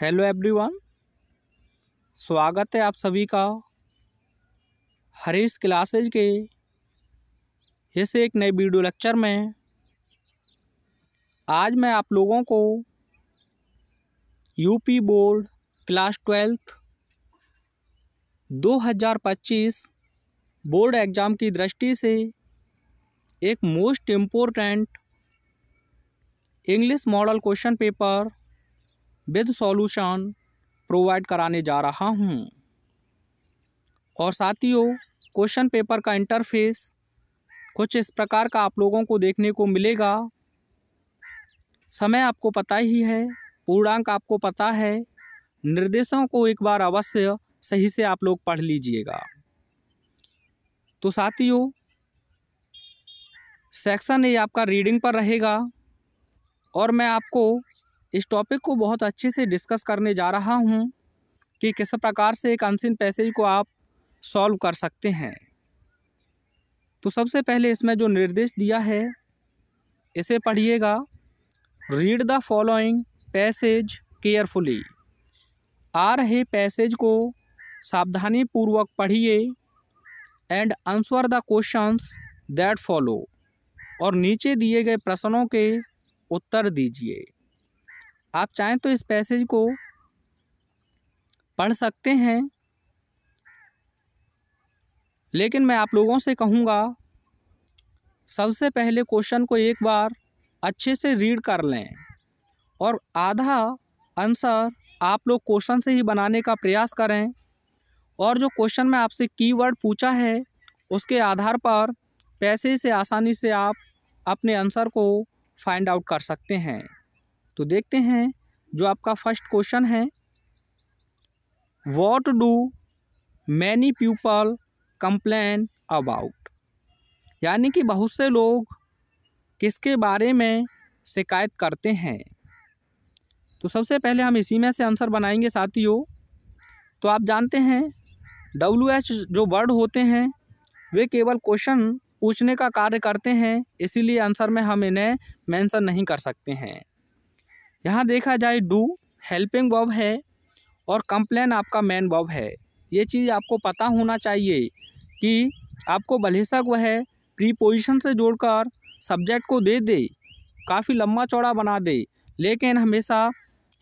hello everyone स्वागत है आप सभी का हरीश क्लासेज के ऐसे एक नए वीडियो लेक्चर में आज मैं आप लोगों को UP board class twelfth 2025 board exam की दृष्टि से एक most important English model question paper with solution provide कराने जा रहा हूँ और साथियों क्वेश्चन पेपर का इंटरफेस कुछ इस प्रकार का आप लोगों को देखने को मिलेगा समय आपको पता ही है पूर्णांक आपको पता है निर्देशों को एक बार अवश्य सही से आप लोग पढ़ लीजिएगा तो साथियों सेक्शन ए आपका रीडिंग पर रहेगा और मैं आपको इस टॉपिक को बहुत अच्छे से डिस्कस करने जा रहा हूँ कि किस प्रकार से एक अनसिन पैसेज को आप सॉल्व कर सकते हैं तो सबसे पहले इसमें जो निर्देश दिया है इसे पढ़िएगा read the following passage carefully आ रहे पैसेज को सावधानी पूर्वक पढ़िए and answer the questions that follow और नीचे दिए गए प्रश्नों के उत्तर दीजिए आप चाहें तो इस पैसेज को पढ़ सकते हैं लेकिन मैं आप लोगों से कहूँगा सबसे पहले क्वेश्चन को एक बार अच्छे से रीड कर लें और आधा आंसर आप लोग क्वेश्चन से ही बनाने का प्रयास करें और जो क्वेश्चन में आपसे कीवर्ड पूछा है उसके आधार पर पैसे से आसानी से आप अपने आंसर को फाइंड आउट कर सकते हैं तो देखते हैं जो आपका फर्स्ट क्वेश्चन है what do many people complain about यानी कि बहुत से लोग किसके बारे में शिकायत करते हैं तो सबसे पहले हम इसी में से आंसर बनाएंगे साथियों तो आप जानते हैं डब्ल्यू एच जो वर्ड होते हैं वे केवल क्वेश्चन पूछने का कार्य करते हैं इसीलिए आंसर में हम इन्हें मेंशन नहीं कर सकते हैं यहाँ देखा जाए डू हेल्पिंग बॉब है और कंप्लेन आपका मैन बॉब है ये चीज़ आपको पता होना चाहिए कि आपको बलहिसक वह प्रीपोजिशन से जोड़कर सब्जेक्ट को दे दे काफ़ी लंबा चौड़ा बना दे लेकिन हमेशा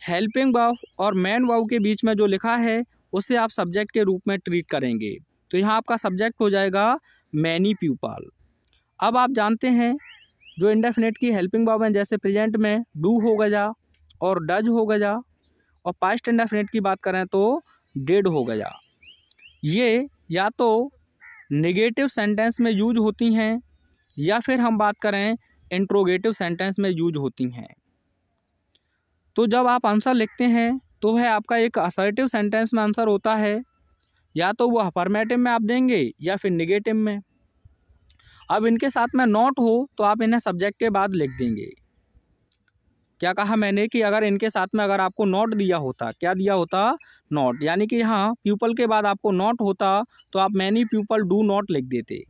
हेल्पिंग वर्व और मैन वर्व के बीच में जो लिखा है उसे आप सब्जेक्ट के रूप में ट्रीट करेंगे तो यहाँ आपका सब्जेक्ट हो जाएगा मैनी प्यूपाल अब आप जानते हैं जो इंडेफिनेट की हेल्पिंग वर्व हैं जैसे प्रेजेंट में डू हो गया और डज हो गया और पास्ट एंड डेफिनेट की बात करें तो डेड हो गया ये या तो नेगेटिव सेंटेंस में यूज होती हैं या फिर हम बात करें इंट्रोगेटिव सेंटेंस में यूज होती हैं तो जब आप आंसर लिखते हैं तो वह आपका एक असर्टिव सेंटेंस में आंसर होता है या तो वो अफर्मेटिव में आप देंगे या फिर निगेटिव में अब इनके साथ में नॉट हो तो आप इन्हें सब्जेक्ट के बाद लिख देंगे क्या कहा मैंने कि अगर इनके साथ में अगर आपको नॉट दिया होता क्या दिया होता नॉट यानी कि हाँ प्यूपल के बाद आपको नॉट होता तो आप मैनी प्यूपल डू नॉट लिख देते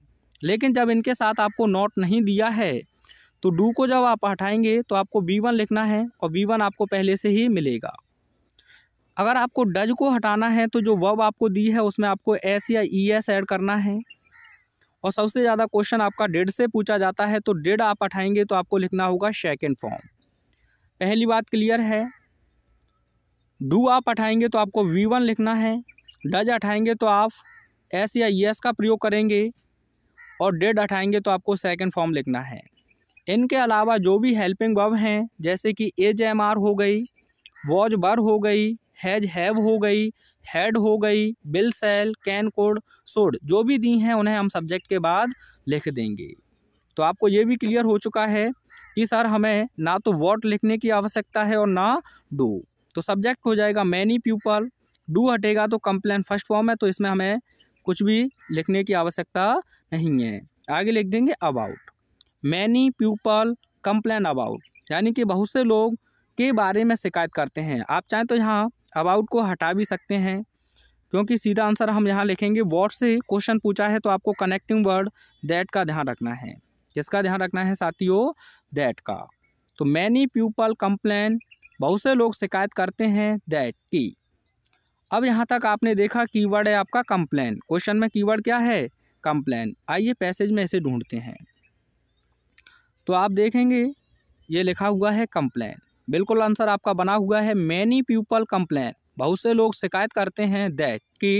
लेकिन जब इनके साथ आपको नॉट नहीं दिया है तो डू को जब आप हटाएंगे तो आपको बी वन लिखना है और बी वन आपको पहले से ही मिलेगा अगर आपको डज को हटाना है तो जो वब आपको दी है उसमें आपको एस या ई एस ऐड करना है और सबसे ज़्यादा क्वेश्चन आपका डेड से पूछा जाता है तो डेड आप हटाएंगे तो आपको लिखना होगा सेकेंड फॉर्म पहली बात क्लियर है डू आप हटाएंगे तो आपको वी वन लिखना है डज हटाएंगे तो आप एस या यस e का प्रयोग करेंगे और डेड हटाएंगे तो आपको सेकंड फॉर्म लिखना है इनके अलावा जो भी हेल्पिंग वर्ब हैं जैसे कि एज एम आर हो गई वॉज बर हो गई हैज हैव हो गई हैड हो गई बिल सेल कैन कोड सोड जो भी दी हैं उन्हें हम सब्जेक्ट के बाद लिख देंगे तो आपको ये भी क्लियर हो चुका है कि सर हमें ना तो वॉट लिखने की आवश्यकता है और ना डू तो सब्जेक्ट हो जाएगा मैनी पीपल डू हटेगा तो कंप्लेन फर्स्ट फॉर्म है तो इसमें हमें कुछ भी लिखने की आवश्यकता नहीं है आगे लिख देंगे about many people complain about यानी कि बहुत से लोग के बारे में शिकायत करते हैं आप चाहें तो यहाँ अबाउट को हटा भी सकते हैं क्योंकि सीधा आंसर हम यहाँ लिखेंगे वॉट से क्वेश्चन पूछा है तो आपको कनेक्टिंग वर्ड दैट का ध्यान रखना है किसका ध्यान रखना है साथियों दैट का तो मैनी पीपल कंप्लेन बहुत से लोग शिकायत करते हैं दैट की अब यहाँ तक आपने देखा कीवर्ड है आपका कंप्लेन क्वेश्चन में कीवर्ड क्या है कंप्लेन आइए पैसेज में इसे ढूंढते हैं तो आप देखेंगे ये लिखा हुआ है कंप्लेन बिल्कुल आंसर आपका बना हुआ है मैनी पीपल कंप्लेन बहुत से लोग शिकायत करते हैं दैट कि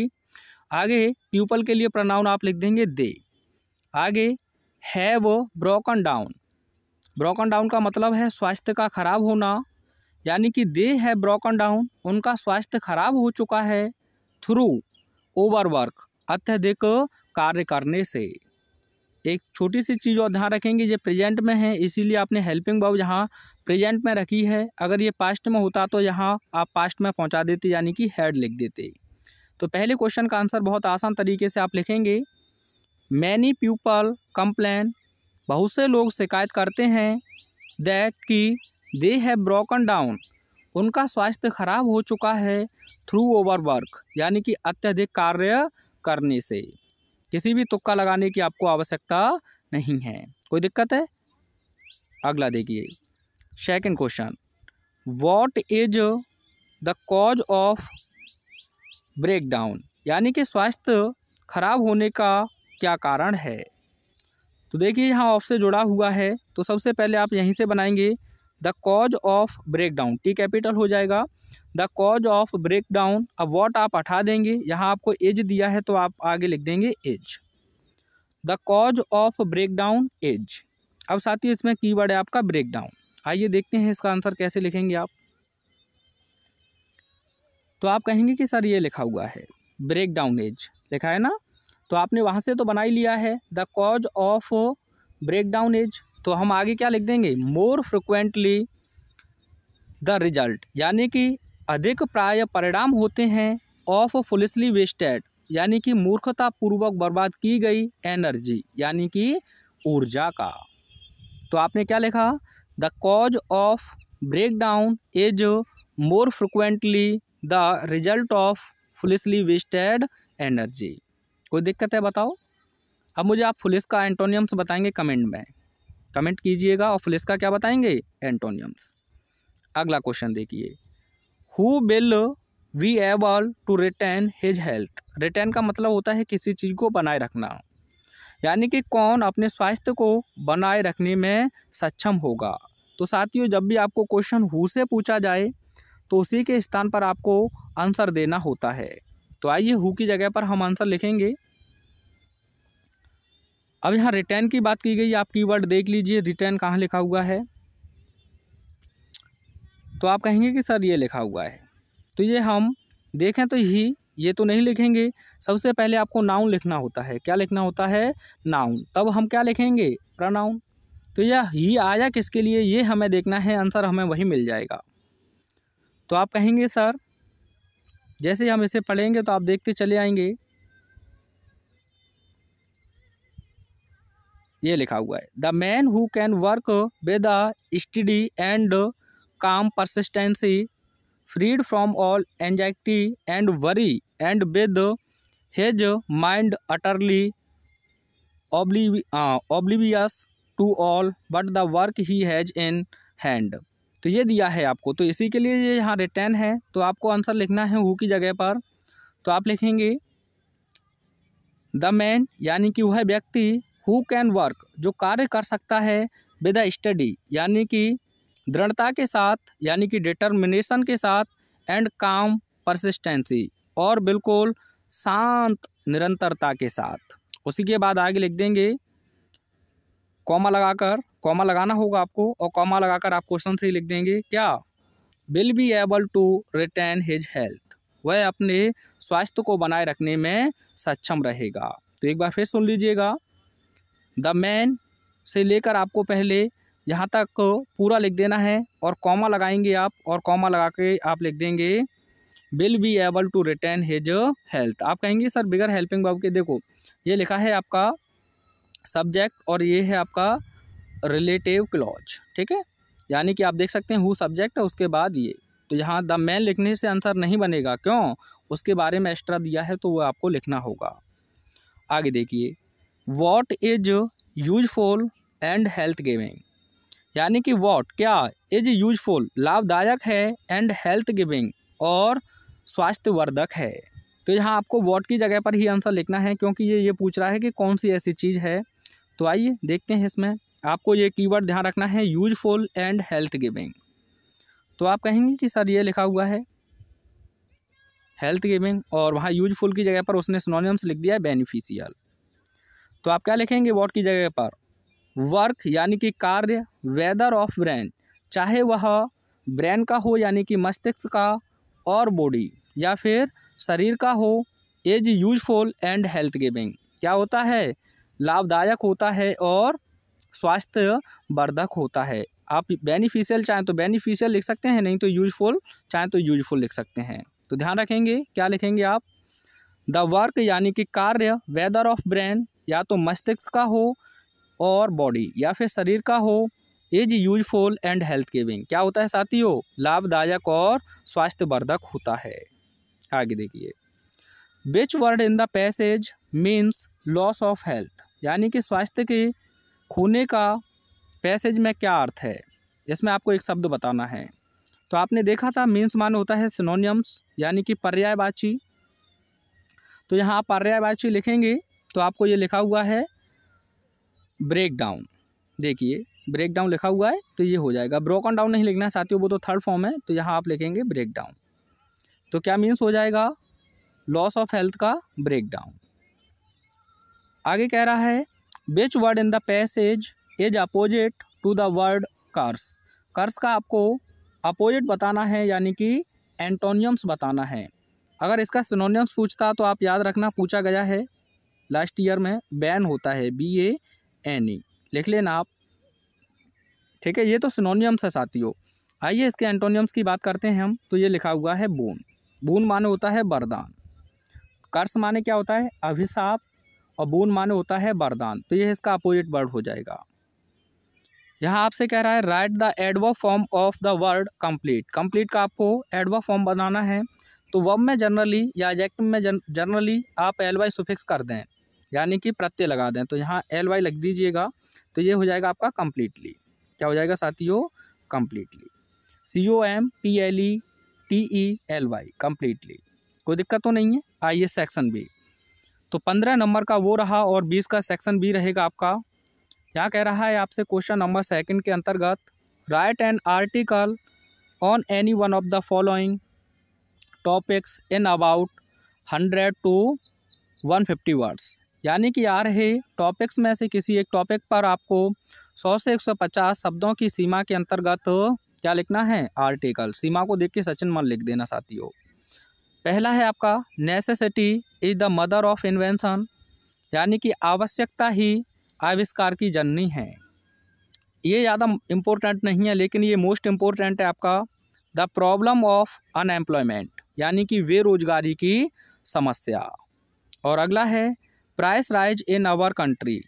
आगे पीपल के लिए प्रनाउन आप लिख देंगे दे आगे have broken down broken down का मतलब है स्वास्थ्य का खराब होना यानी कि दे है ब्रोकन डाउन उनका स्वास्थ्य खराब हो चुका है थ्रू ओवरवर्क अत्यधिक कार्य करने से एक छोटी सी चीज़ और ध्यान रखेंगे ये प्रेजेंट में है इसीलिए आपने हेल्पिंग बब यहाँ प्रेजेंट में रखी है अगर ये पास्ट में होता तो यहाँ आप पास्ट में पहुँचा देते यानी कि हेड लिख देते तो पहले क्वेश्चन का आंसर बहुत आसान तरीके से आप लिखेंगे मैनी पीपल कंप्लेन बहुत से लोग शिकायत करते हैं दैट कि दे हैव ब्रोकन डाउन उनका स्वास्थ्य खराब हो चुका है थ्रू ओवर वर्क यानी कि अत्यधिक कार्य करने से किसी भी तुक्का लगाने की आपको आवश्यकता नहीं है कोई दिक्कत है अगला देखिए second question what is the cause of breakdown यानी कि स्वास्थ्य खराब होने का क्या कारण है तो देखिए यहाँ ऑफ से जुड़ा हुआ है तो सबसे पहले आप यहीं से बनाएंगे the cause of break down T capital हो जाएगा the cause of break down अब वॉट आप हटा देंगे यहाँ आपको एज दिया है तो आप आगे लिख देंगे as the cause of break down as अब साथ ही इसमें कीवर्ड है आपका ब्रेक डाउन आइए देखते हैं इसका आंसर कैसे लिखेंगे आप तो आप कहेंगे कि सर ये लिखा हुआ है ब्रेक डाउन एज लिखा है ना तो आपने वहाँ से तो बना ही लिया है the cause of break down is तो हम आगे क्या लिख देंगे मोर फ्रिक्वेंटली द रिजल्ट यानी कि अधिक प्राय परिणाम होते हैं ऑफ फुलिसली वेस्टेड यानी कि मूर्खता पूर्वक बर्बाद की गई एनर्जी यानी कि ऊर्जा का तो आपने क्या लिखा the cause of break down is more frequently the result of foolishly wasted energy कोई दिक्कत है बताओ अब मुझे आप फुलिस का एंटोनियम्स बताएंगे कमेंट में कमेंट कीजिएगा और फुलिस का क्या बताएंगे एंटोनियम्स अगला क्वेश्चन देखिए who will be able to return his health return का मतलब होता है किसी चीज़ को बनाए रखना यानी कि कौन अपने स्वास्थ्य को बनाए रखने में सक्षम होगा तो साथियों जब भी आपको क्वेश्चन हु से पूछा जाए तो उसी के स्थान पर आपको आंसर देना होता है तो आइए हु की जगह पर हम आंसर लिखेंगे अब यहाँ रिटर्न की बात की गई आप कीवर्ड देख लीजिए रिटर्न कहाँ लिखा हुआ है तो आप कहेंगे कि सर ये लिखा हुआ है तो ये हम देखें तो ही ये तो नहीं लिखेंगे सबसे पहले आपको नाउन लिखना होता है क्या लिखना होता है नाउन तब हम क्या लिखेंगे प्रनाउन तो यह ही आया किसके लिए ये हमें देखना है आंसर हमें वही मिल जाएगा तो आप कहेंगे सर जैसे हम इसे पढ़ेंगे तो आप देखते चले आएंगे ये लिखा हुआ है the man who can work with study and calm persistency freed from all anxiety and worry and with his mind utterly oblivious to all but the work he has in hand तो ये दिया है आपको तो इसी के लिए ये यहाँ रिटर्न है तो आपको आंसर लिखना है हु की जगह पर तो आप लिखेंगे द मैन यानी कि वह व्यक्ति हु कैन वर्क जो कार्य कर सकता है विद अ स्टडी यानी कि दृढ़ता के साथ यानी कि डिटर्मिनेशन के साथ एंड काम परसिस्टेंसी और बिल्कुल शांत निरंतरता के साथ उसी के बाद आगे लिख देंगे कॉमा लगाकर कॉमा लगाना होगा आपको और कॉमा लगाकर आप क्वेश्चन से ही लिख देंगे क्या will be able to return his health वह अपने स्वास्थ्य को बनाए रखने में सक्षम रहेगा तो एक बार फिर सुन लीजिएगा द मैन से लेकर आपको पहले यहाँ तक पूरा लिख देना है और कॉमा लगाएंगे आप और कॉमा लगा के आप लिख देंगे will be able to return his health आप कहेंगे सर बिगर हेल्पिंग बाब के देखो ये लिखा है आपका सब्जेक्ट और ये है आपका रिलेटिव क्लॉज ठीक है यानी कि आप देख सकते हैं हु सब्जेक्ट है उसके बाद ये तो यहाँ द मैन लिखने से आंसर नहीं बनेगा क्यों उसके बारे में एक्स्ट्रा दिया है तो वो आपको लिखना होगा आगे देखिए what is useful and health giving यानी कि वॉट क्या इज यूजफुल लाभदायक है एंड हेल्थ गिविंग और स्वास्थ्यवर्धक है तो यहाँ आपको वॉट की जगह पर ही आंसर लिखना है क्योंकि ये ये पूछ रहा है कि कौन सी ऐसी चीज़ है तो आइए देखते हैं इसमें आपको ये कीवर्ड ध्यान रखना है यूजफुल एंड हेल्थ गिविंग तो आप कहेंगे कि सर ये लिखा हुआ है हेल्थ गिविंग और वहाँ यूजफुल की जगह पर उसने सोनोनियम्स लिख दिया है बेनिफिशियल तो आप क्या लिखेंगे वॉट की जगह पर वर्क यानी कि कार्य वेदर ऑफ ब्रेन चाहे वह ब्रेन का हो यानी कि मस्तिष्क का और बॉडी या फिर शरीर का हो is useful and health giving क्या होता है लाभदायक होता है और स्वास्थ्य वर्धक होता है आप बेनिफिशियल चाहें तो बेनिफिशियल लिख सकते हैं नहीं तो यूजफुल चाहें तो यूजफुल लिख सकते हैं तो ध्यान रखेंगे क्या लिखेंगे आप द वर्क यानी कि कार्य वेदर ऑफ ब्रेन या तो मस्तिष्क का हो और बॉडी या फिर शरीर का हो is useful and health giving क्या होता है साथियों लाभदायक और स्वास्थ्यवर्धक होता है आगे देखिए which word in the passage means loss of health यानी कि स्वास्थ्य के खोने का पैसेज में क्या अर्थ है इसमें आपको एक शब्द बताना है तो आपने देखा था मीन्स मान होता है सिनोनियम्स यानी कि पर्यायवाची तो यहाँ आप पर्यायवाची लिखेंगे तो आपको ये लिखा हुआ है ब्रेक डाउन देखिए ब्रेक डाउन लिखा हुआ है तो ये हो जाएगा ब्रोकन डाउन नहीं लिखना है साथियों वो तो थर्ड फॉर्म है तो यहाँ आप लिखेंगे ब्रेक डाउन तो क्या मीन्स हो जाएगा लॉस ऑफ हेल्थ का ब्रेक डाउन आगे कह रहा है which word in the passage is opposite to the word curse curse का आपको अपोजिट बताना है यानी कि एंटोनियम्स बताना है अगर इसका सिनोनियम्स पूछता तो आप याद रखना पूछा गया है लास्ट ईयर में बैन होता है बी ए एन ई लिख लेना आप ठीक है ये तो सिनोनियम्स है साथियों आइए इसके एंटोनियम्स की बात करते हैं हम तो ये लिखा हुआ है बून बून माने होता है वरदान कर्स माने क्या होता है अभिशाप और बोन माने होता है वरदान तो यह इसका अपोजिट वर्ड हो जाएगा यहाँ आपसे कह रहा है राइट द एडवा form of the word complete complete का आपको एडवा फॉर्म बनाना है तो वर्ब में जनरली या एजेक्ट में जनरली आप एल वाई सुफिक्स कर दें यानी कि प्रत्यय लगा दें तो यहाँ एल वाई लग दीजिएगा तो ये हो जाएगा आपका कम्प्लीटली क्या हो जाएगा साथियों completely C O M P L E T E L Y completely कोई दिक्कत तो नहीं है आइए सेक्शन बी तो पंद्रह नंबर का वो रहा और बीस का सेक्शन बी रहेगा आपका यहाँ कह रहा है आपसे क्वेश्चन नंबर सेकंड के अंतर्गत write an article on any one of the following topics in about hundred to one fifty words यानी कि आ रहे टॉपिक्स में से किसी एक टॉपिक पर आपको सौ से एक सौ पचास शब्दों की सीमा के अंतर्गत क्या लिखना है आर्टिकल सीमा को देख के सचिन मन लिख देना साथियों पहला है आपका necessity is the mother of invention यानी कि आवश्यकता ही आविष्कार की जननी है ये ज़्यादा इम्पोर्टेंट नहीं है लेकिन ये मोस्ट इम्पोर्टेंट है आपका द प्रॉब्लम ऑफ अनएम्प्लॉयमेंट यानी कि बेरोजगारी की समस्या और अगला है price rise in our country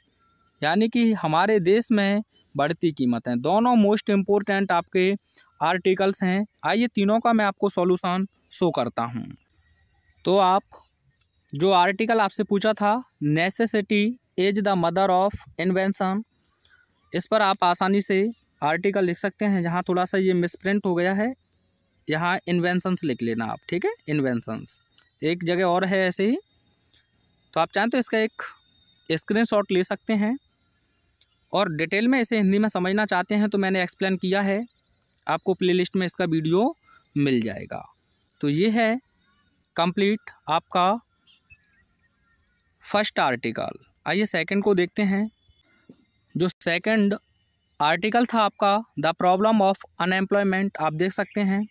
यानी कि हमारे देश में बढ़ती कीमतें दोनों मोस्ट इम्पोर्टेंट आपके आर्टिकल्स हैं आइए तीनों का मैं आपको सॉल्यूशन शो करता हूँ तो आप जो आर्टिकल आपसे पूछा था necessity is the mother of invention इस पर आप आसानी से आर्टिकल लिख सकते हैं जहाँ थोड़ा सा ये मिसप्रिंट हो गया है यहाँ इन्वेंसन्स लिख लेना आप ठीक है इन्वेंशंस एक जगह और है ऐसे ही तो आप चाहें तो इसका एक स्क्रीनशॉट ले सकते हैं और डिटेल में इसे हिंदी में समझना चाहते हैं तो मैंने एक्सप्लेन किया है आपको प्लेलिस्ट में इसका वीडियो मिल जाएगा तो ये है कंप्लीट आपका फर्स्ट आर्टिकल आइए सेकंड को देखते हैं जो सेकंड आर्टिकल था आपका द प्रॉब्लम ऑफ अनएम्प्लॉयमेंट आप देख सकते हैं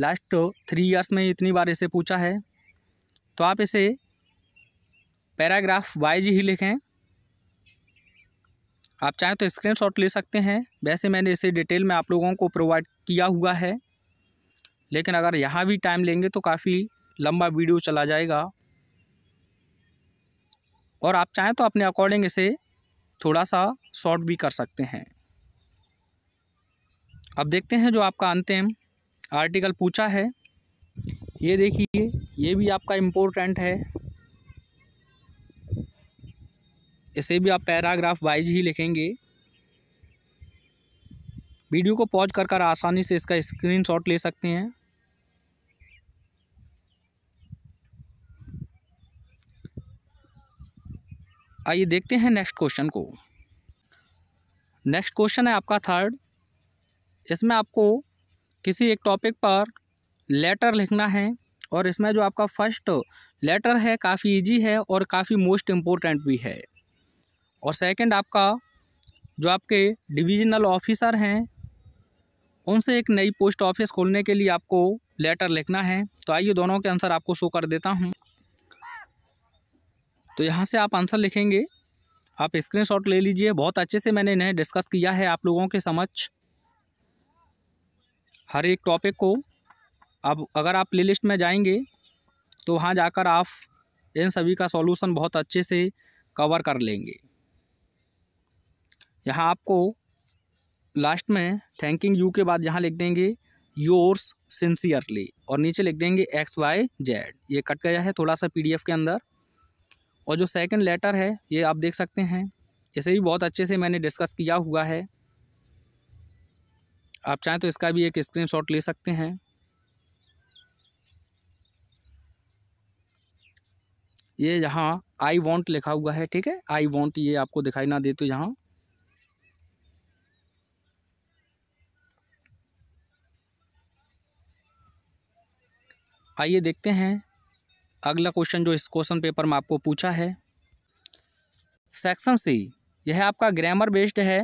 लास्ट थ्री इयर्स में इतनी बार इसे पूछा है तो आप इसे पैराग्राफ वाइज ही लिखें आप चाहें तो स्क्रीनशॉट ले सकते हैं वैसे मैंने इसे डिटेल में आप लोगों को प्रोवाइड किया हुआ है लेकिन अगर यहाँ भी टाइम लेंगे तो काफ़ी लंबा वीडियो चला जाएगा और आप चाहें तो अपने अकॉर्डिंग इसे थोड़ा सा शॉर्ट भी कर सकते हैं अब देखते हैं जो आपका अंतिम आर्टिकल पूछा है ये देखिए ये भी आपका इम्पोर्टेंट है इसे भी आप पैराग्राफ वाइज ही लिखेंगे वीडियो को पॉज कर कर आसानी से इसका स्क्रीनशॉट ले सकते हैं आइए देखते हैं नेक्स्ट क्वेश्चन को नेक्स्ट क्वेश्चन है आपका थर्ड इसमें आपको किसी एक टॉपिक पर लेटर लिखना है और इसमें जो आपका फर्स्ट लेटर है काफ़ी इजी है और काफ़ी मोस्ट इम्पोर्टेंट भी है और सेकंड आपका जो आपके डिवीजनल ऑफिसर हैं उनसे एक नई पोस्ट ऑफिस खोलने के लिए आपको लेटर लिखना है तो आइए दोनों के आंसर आपको शो कर देता हूँ तो यहाँ से आप आंसर लिखेंगे आप स्क्रीनशॉट ले लीजिए बहुत अच्छे से मैंने इन्हें डिस्कस किया है आप लोगों के समक्ष हर एक टॉपिक को अब अगर आप प्लेलिस्ट में जाएंगे तो वहाँ जाकर आप इन सभी का सॉल्यूशन बहुत अच्छे से कवर कर लेंगे यहाँ आपको लास्ट में थैंकिंग यू के बाद यहाँ लिख देंगे योर्स सिंसियरली और नीचे लिख देंगे एक्स वाई जेड ये कट गया है थोड़ा सा पी के अंदर और जो सेकंड लेटर है ये आप देख सकते हैं इसे भी बहुत अच्छे से मैंने डिस्कस किया हुआ है आप चाहें तो इसका भी एक स्क्रीनशॉट ले सकते हैं ये यहाँ आई वॉन्ट लिखा हुआ है ठीक है आई वॉन्ट ये आपको दिखाई ना दे तो यहाँ आइए देखते हैं अगला क्वेश्चन जो इस क्वेश्चन पेपर में आपको पूछा है सेक्शन सी यह आपका ग्रामर बेस्ड है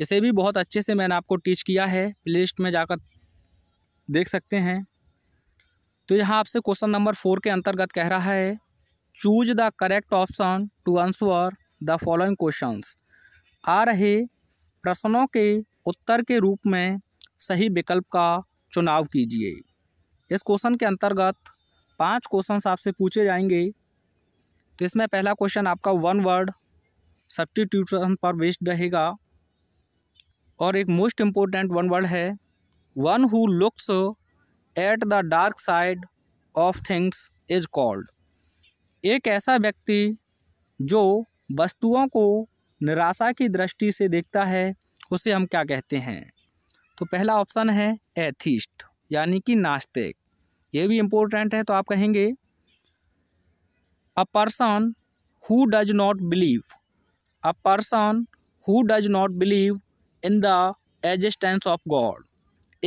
इसे भी बहुत अच्छे से मैंने आपको टीच किया है प्ले में जाकर देख सकते हैं तो यहाँ आपसे क्वेश्चन नंबर फोर के अंतर्गत कह रहा है choose the correct option to answer the following questions आ रहे प्रश्नों के उत्तर के रूप में सही विकल्प का चुनाव कीजिए इस क्वेश्चन के अंतर्गत पांच क्वेश्चन आपसे पूछे जाएंगे तो इसमें पहला क्वेश्चन आपका वन वर्ड सब्सटीट्यूशन पर बेस्ड रहेगा और एक मोस्ट इम्पोर्टेंट वन वर्ड है one who looks at the dark side of things is called एक ऐसा व्यक्ति जो वस्तुओं को निराशा की दृष्टि से देखता है उसे हम क्या कहते हैं तो पहला ऑप्शन है एथिस्ट यानी कि नास्तिक ये भी इम्पोर्टेंट है तो आप कहेंगे a person who does not believe a person who does not believe in the existence of God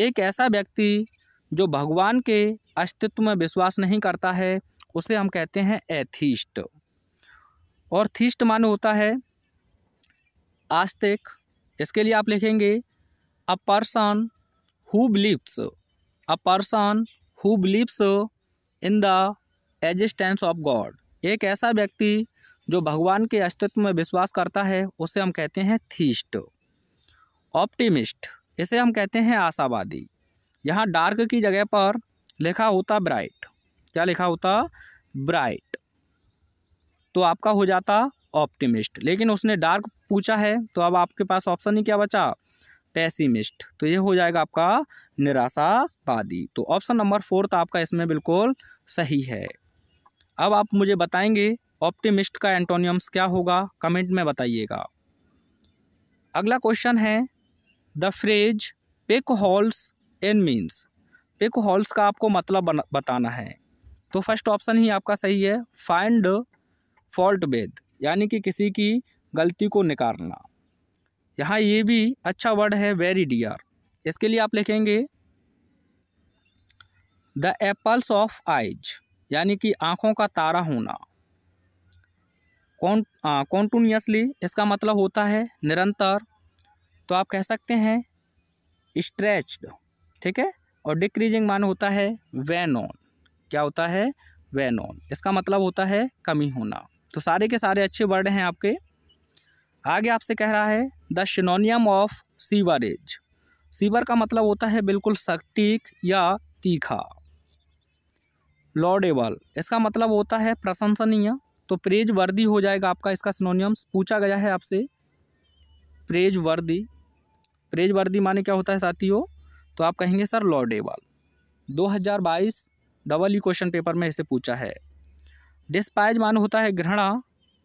एक ऐसा व्यक्ति जो भगवान के अस्तित्व में विश्वास नहीं करता है उसे हम कहते हैं एथीस्ट और थीस्ट मान होता है आस्तिक इसके लिए आप लिखेंगे a person who believes a person who believes in the existence of God एक ऐसा व्यक्ति जो भगवान के अस्तित्व में विश्वास करता है उसे हम कहते हैं थीस्ट ऑप्टिमिस्ट इसे हम कहते हैं आशावादी यहाँ डार्क की जगह पर लिखा होता ब्राइट क्या लिखा होता ब्राइट तो आपका हो जाता ऑप्टिमिस्ट लेकिन उसने डार्क पूछा है तो अब आपके पास ऑप्शन ही क्या बचा पेसिमिस्ट तो ये हो जाएगा आपका निराशावादी तो ऑप्शन नंबर फोर्थ आपका इसमें बिल्कुल सही है अब आप मुझे बताएंगे ऑप्टिमिस्ट का एंटोनियम्स क्या होगा कमेंट में बताइएगा अगला क्वेश्चन है the phrase pick holes in means pick holes का आपको मतलब बताना है तो फर्स्ट ऑप्शन ही आपका सही है फाइंड फॉल्ट बेद यानी कि किसी की गलती को निकालना यहाँ ये भी अच्छा वर्ड है वेरी डियर इसके लिए आप लिखेंगे द एप्पल्स ऑफ आइज यानी कि आँखों का तारा होना कॉन् कॉन्टूनियसली इसका मतलब होता है निरंतर तो आप कह सकते हैं स्ट्रेच्ड ठीक है और डिक्रीजिंग मान होता है वैन ऑन क्या होता है वैन ऑन इसका मतलब होता है कमी होना तो सारे के सारे अच्छे वर्ड हैं आपके आगे आपसे कह रहा है the synonym of sewerage sewer का मतलब होता है बिल्कुल सटीक या तीखा लॉडेबल इसका मतलब होता है प्रशंसनीय तो प्रेज वर्दी हो जाएगा आपका इसका सिनोनियम्स पूछा गया है आपसे प्रेज वर्दी प्रेज वर्दी माने क्या होता है साथियों तो आप कहेंगे sir laudable 2022 double E question paper में इसे पूछा है डिस्पाइज मान होता है घृणा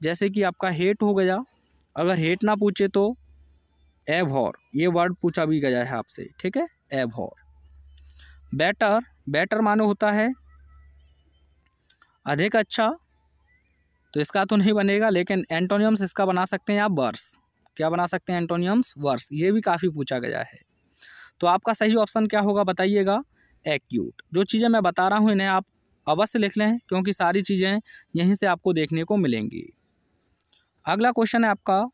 जैसे कि आपका हेट हो गया अगर हेट ना पूछे तो एवहॉर ये वर्ड पूछा भी गया है आपसे ठीक है एवहॉर बेटर बेटर मानो होता है अधिक अच्छा तो इसका तो नहीं बनेगा लेकिन एंटोनियम्स इसका बना सकते हैं आप वर्स क्या बना सकते हैं एंटोनियम्स वर्स ये भी काफ़ी पूछा गया है तो आपका सही ऑप्शन क्या होगा बताइएगा एक्यूट जो चीज़ें मैं बता रहा हूँ इन्हें आप अवश्य लिख लें क्योंकि सारी चीज़ें यहीं से आपको देखने को मिलेंगी अगला क्वेश्चन है आपका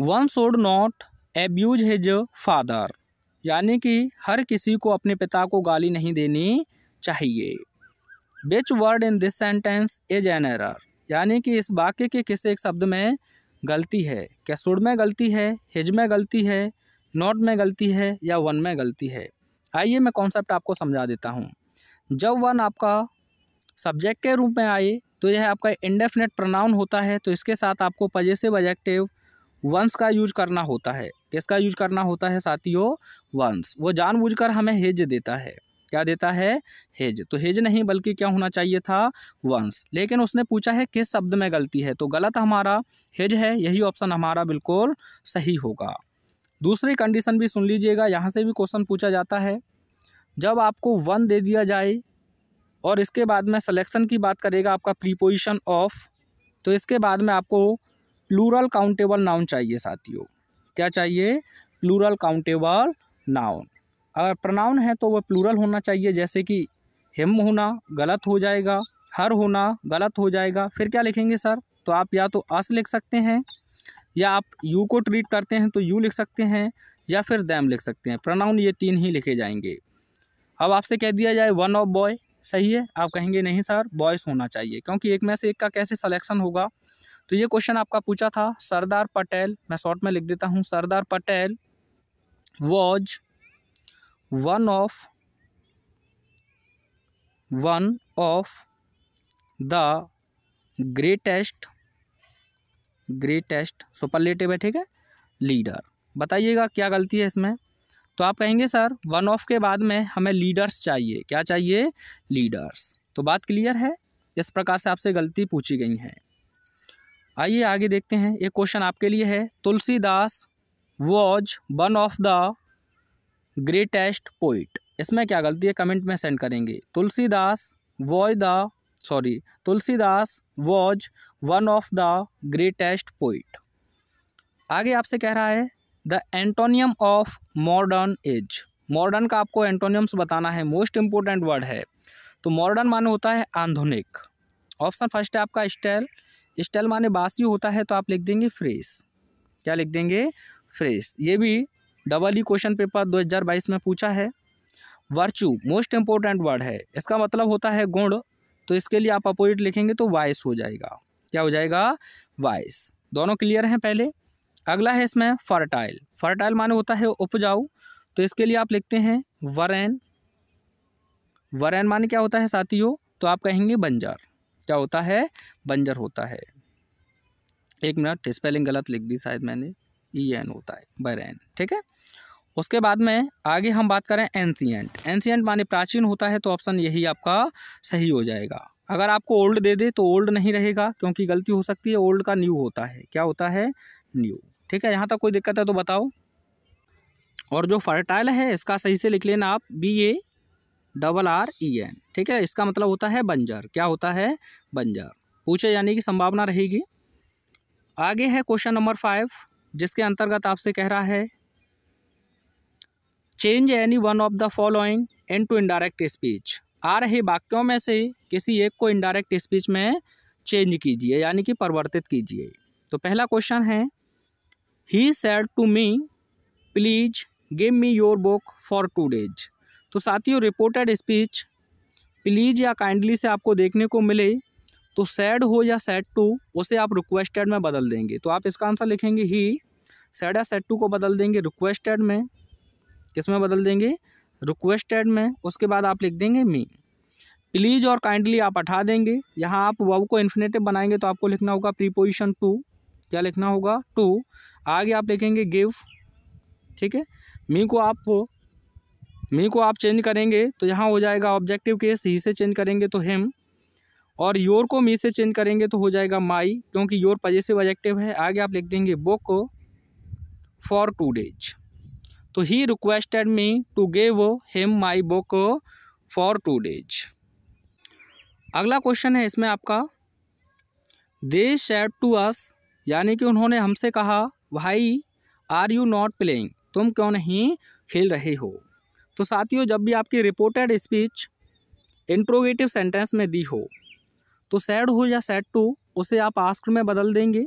one should not abuse his father यानी कि हर किसी को अपने पिता को गाली नहीं देनी चाहिए which word in this sentence is an error यानी कि इस वाक्य के किस एक शब्द में गलती है क्या सुड में गलती है हिज में गलती है नॉट में गलती है या वन में गलती है आइए मैं कॉन्सेप्ट आपको समझा देता हूँ जब वन आपका सब्जेक्ट के रूप में आए तो यह आपका इंडेफिनेट प्रोनाउन होता है तो इसके साथ आपको पजेसिव एजेक्टिव वंश का यूज करना होता है किसका यूज करना होता है साथियों वंश वो जानबूझकर हमें हेज देता है क्या देता है हेज तो हेज नहीं बल्कि क्या होना चाहिए था वंश लेकिन उसने पूछा है किस शब्द में गलती है तो गलत हमारा हेज है यही ऑप्शन हमारा बिल्कुल सही होगा दूसरी कंडीशन भी सुन लीजिएगा यहाँ से भी क्वेश्चन पूछा जाता है जब आपको वन दे दिया जाए और इसके बाद में सलेक्शन की बात करेगा आपका प्रीपोजिशन ऑफ तो इसके बाद में आपको प्लूरल काउंटेबल नाउन चाहिए साथियों क्या चाहिए प्लूरल काउंटेबल नाउन अगर प्रनाउन है तो वह प्लूरल होना चाहिए जैसे कि हिम होना गलत हो जाएगा हर होना गलत हो जाएगा फिर क्या लिखेंगे सर तो आप या तो अस लिख सकते हैं या आप यू को ट्रीट करते हैं तो यू लिख सकते हैं या फिर दैम लिख सकते हैं प्रनाउन ये तीन ही लिखे जाएंगे अब आपसे कह दिया जाए वन ऑफ बॉय सही है आप कहेंगे नहीं सर बॉयस होना चाहिए क्योंकि एक में से एक का कैसे सलेक्शन होगा तो ये क्वेश्चन आपका पूछा था सरदार पटेल मैं शॉर्ट में लिख देता हूँ Sardar Patel was one of one of the greatest greatest superlative है ठीक है लीडर बताइएगा क्या गलती है इसमें तो आप कहेंगे सर वन ऑफ के बाद में हमें लीडर्स चाहिए क्या चाहिए लीडर्स तो बात क्लियर है इस प्रकार से आपसे गलती पूछी गई है आइए आगे देखते हैं एक क्वेश्चन आपके लिए है Tulsidas was one of the greatest poet इसमें क्या गलती है कमेंट में सेंड करेंगे Tulsidas was the sorry Tulsidas was one of the greatest poet आगे आपसे कह रहा है the antonym of modern age modern का आपको एंटोनियम्स बताना है मोस्ट इंपोर्टेंट वर्ड है तो मॉडर्न माने होता है आधुनिक ऑप्शन फर्स्ट है आपका स्टाइल स्टाइल माने बासी होता है तो आप लिख देंगे फ्रेश क्या लिख देंगे फ्रेश ये भी डबल ई क्वेश्चन पेपर 2022 में पूछा है वर्चू मोस्ट इम्पोर्टेंट वर्ड है इसका मतलब होता है गुण तो इसके लिए आप अपोजिट लिखेंगे तो वाइस हो जाएगा क्या हो जाएगा वाइस दोनों क्लियर हैं पहले अगला है इसमें फर्टाइल फर्टाइल माने होता है उपजाऊ तो इसके लिए आप लिखते हैं वरैन वरैन माने क्या होता है साथियों तो आप कहेंगे बंजार क्या होता है बंजर होता है एक मिनट स्पेलिंग गलत लिख दी शायद मैंने ई e एन होता है बरैन ठीक है उसके बाद में आगे हम बात करें एनसीएंट एंशियंट माने प्राचीन होता है तो ऑप्शन यही आपका सही हो जाएगा अगर आपको ओल्ड दे दे तो ओल्ड नहीं रहेगा क्योंकि गलती हो सकती है ओल्ड का न्यू होता है क्या होता है न्यू ठीक है यहाँ तक कोई दिक्कत है तो बताओ और जो फर्टाइल है इसका सही से लिख लेना आप B A double R E N ठीक है इसका मतलब होता है बंजर क्या होता है बंजर पूछे जाने की संभावना रहेगी आगे है क्वेश्चन नंबर फाइव जिसके अंतर्गत आपसे कह रहा है change any one of the following into indirect speech आ रहे वाक्यों में से किसी एक को इनडायरेक्ट स्पीच में चेंज कीजिए यानी कि परिवर्तित कीजिए तो पहला क्वेश्चन है he said to me please give me your book for two days तो साथियों रिपोर्टेड स्पीच प्लीज़ या काइंडली से आपको देखने को मिले तो सैड हो या सैड टू उसे आप रिक्वेस्टेड में बदल देंगे तो आप इसका आंसर लिखेंगे ही सैड या सेट टू को बदल देंगे रिक्वेस्टेड में किस में बदल देंगे रिक्वेस्टेड में उसके बाद आप लिख देंगे मी प्लीज़ और काइंडली आप हटा देंगे यहाँ आप वव को इन्फिनेटिव बनाएंगे तो आपको लिखना होगा प्रीपोजिशन टू क्या लिखना होगा टू आगे आप लिखेंगे गिव ठीक है मी को आप मी को आप चेंज करेंगे तो यहाँ हो जाएगा ऑब्जेक्टिव केस ही से चेंज करेंगे तो हिम और योर को मी से चेंज करेंगे तो हो जाएगा माई क्योंकि योर पजेसिव ऑब्जेक्टिव है आगे आप लिख देंगे बुक फॉर टू डेज तो he requested me to give him my book for two days अगला क्वेश्चन है इसमें आपका दे शेड टू अस यानी कि उन्होंने हमसे कहा भाई आर यू नॉट प्लेइंग तुम क्यों नहीं खेल रहे हो तो साथियों जब भी आपकी रिपोर्टेड स्पीच इंट्रोगेटिव सेंटेंस में दी हो तो सैड हो या सेड टू उसे आप आस्क में बदल देंगे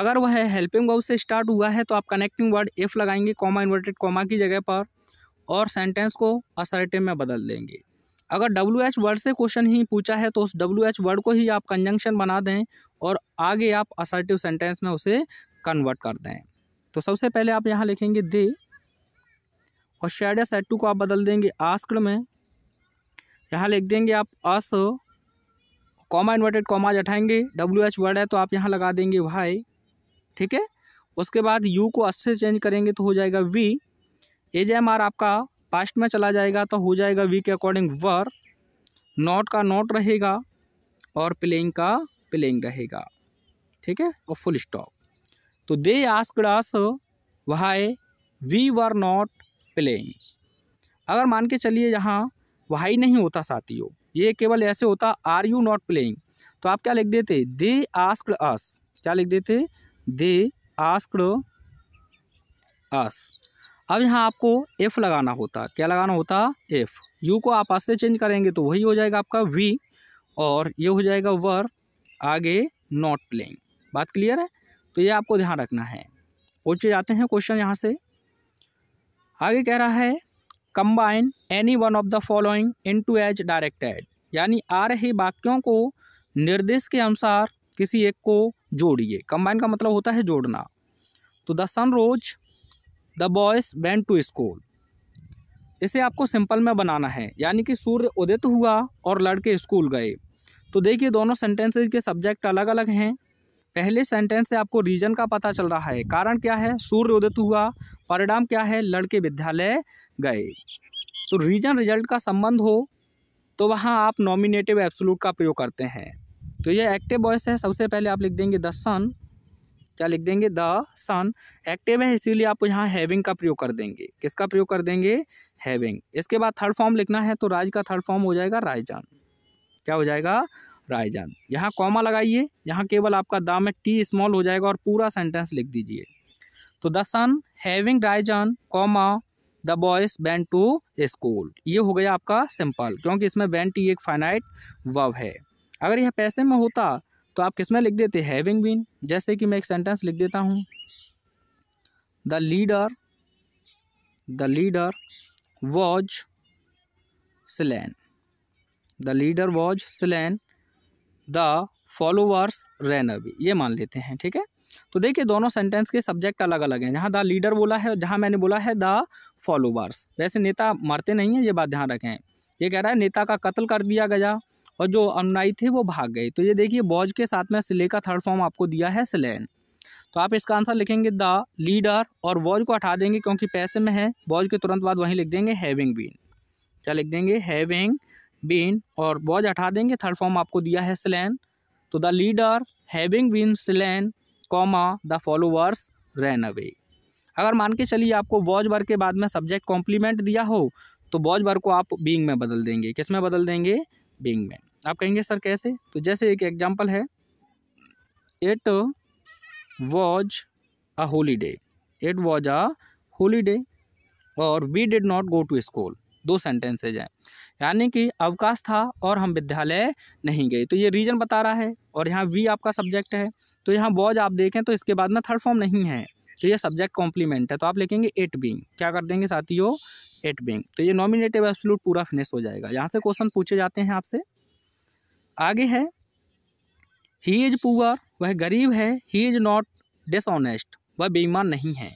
अगर वह हेल्पिंग वर्ब से स्टार्ट हुआ है तो आप कनेक्टिंग वर्ड इफ़ लगाएंगे कॉमा इन्वर्टेड कॉमा की जगह पर और सेंटेंस को असर्टिव में बदल देंगे अगर डब्ल्यू एच वर्ड से क्वेश्चन ही पूछा है तो उस डब्ल्यू एच वर्ड को ही आप कंजंक्शन बना दें और आगे आप असर्टिव सेंटेंस में उसे कन्वर्ट कर दें तो सबसे पहले आप यहाँ लिखेंगे दे और शेड या सेट टू को आप बदल देंगे आस्कड में यहाँ लिख देंगे आप अस कॉमा इन्वर्टेड कॉमा हटाएंगे डब्ल्यू एच वर्ड है तो आप यहाँ लगा देंगे वाई ठीक है उसके बाद यू को अस से चेंज करेंगे तो हो जाएगा वी एज एम आर आपका पास्ट में चला जाएगा तो हो जाएगा वी के अकॉर्डिंग वर नॉट का नॉट रहेगा और प्लेइंग का प्लेइंग रहेगा ठीक है और फुल स्टॉप तो they asked us why we were not playing अगर मान के चलिए यहाँ वाई नहीं होता साथियों ये केवल ऐसे होता आर यू नॉट प्लेइंग तो आप क्या लिख देते दे आस्कड अस क्या लिख देते दे आस्कड अस अब यहाँ आपको एफ लगाना होता क्या लगाना होता एफ यू को आप आस से चेंज करेंगे तो वही हो जाएगा आपका वी और ये हो जाएगा वर आगे नॉट प्लेइंग बात क्लियर है तो ये आपको ध्यान रखना है पूछे जाते हैं क्वेश्चन यहाँ से आगे कह रहा है combine any one of the following into as directed यानी आ रहे वाक्यों को निर्देश के अनुसार किसी एक को जोड़िए कंबाइन का मतलब होता है जोड़ना तो the sun rose the boys went to school इसे आपको सिंपल में बनाना है यानी कि सूर्य उदित हुआ और लड़के स्कूल गए तो देखिए दोनों सेंटेंसेज के सब्जेक्ट अलग अलग हैं पहले सेंटेंस से आपको रीजन का पता चल रहा है कारण क्या है सूर्य उदित हुआ परिणाम क्या है लड़के विद्यालय गए तो रीजन रिजल्ट का संबंध हो तो वहाँ आप नॉमिनेटिव एब्सोलूट का प्रयोग करते हैं तो ये एक्टिव वॉयस है सबसे पहले आप लिख देंगे द सन क्या लिख देंगे द सन एक्टिव है इसीलिए आप यहाँ हैविंग का प्रयोग कर देंगे किसका प्रयोग कर देंगे हैविंग इसके बाद थर्ड फॉर्म लिखना है तो राज का थर्ड फॉर्म हो जाएगा रायजान क्या हो जाएगा रायजान यहाँ कॉमा लगाइए यहाँ केवल आपका दाम है टी स्मॉल हो जाएगा और पूरा सेंटेंस लिख दीजिए तो the sun having risen comma the boys बैन टू स्कूल ये हो गया आपका सिंपल क्योंकि इसमें बैन टी एक फाइनाइट वव है अगर यह पैसे में होता तो आप किस में लिख देते हैविंग बीन जैसे कि मैं एक सेंटेंस लिख देता हूँ the leader the leader was slain the leader was slain the followers ran अभी ये मान लेते हैं ठीक है तो देखिए दोनों सेंटेंस के सब्जेक्ट अलग अलग हैं जहाँ द लीडर बोला है और जहाँ मैंने बोला है द फॉलोवर्स वैसे नेता मरते नहीं हैं ये बात ध्यान रखें ये कह रहा है नेता का कत्ल कर दिया गया और जो अनुयायी थे वो भाग गए तो ये देखिए बॉज के साथ में सिले का थर्ड फॉर्म आपको दिया है सिलेन तो आप इसका आंसर लिखेंगे द लीडर और बॉज को हटा देंगे क्योंकि पैसे में है वॉज के तुरंत बाद वहीं लिख देंगे हैविंग बीन क्या लिख देंगे हैविंग बीन और बॉज हटा देंगे थर्ड फॉर्म आपको दिया है स्लैन तो the leader having been slain comma the followers ran away अगर मान के चलिए आपको वॉज वर्ग के बाद में सब्जेक्ट कॉम्प्लीमेंट दिया हो तो वॉज वर्ग को आप बींग में बदल देंगे किस में बदल देंगे बींग में आप कहेंगे सर कैसे तो जैसे एक एग्जाम्पल है it was a day it was a day और we did not go to school दो सेंटेंसेज हैं यानी कि अवकाश था और हम विद्यालय नहीं गए तो ये रीज़न बता रहा है और यहाँ वी आपका सब्जेक्ट है तो यहाँ बॉज आप देखें तो इसके बाद में थर्ड फॉर्म नहीं है तो ये सब्जेक्ट कॉम्प्लीमेंट है तो आप लिखेंगे एट बींग क्या कर देंगे साथियों एट बींग तो ये नॉमिनेटिव एब्सोल्यूट पूरा फिनिश हो जाएगा यहाँ से क्वेश्चन पूछे जाते हैं आपसे आगे है ही इज पुअर वह गरीब है ही इज नॉट डिसऑनेस्ट वह बेईमान नहीं है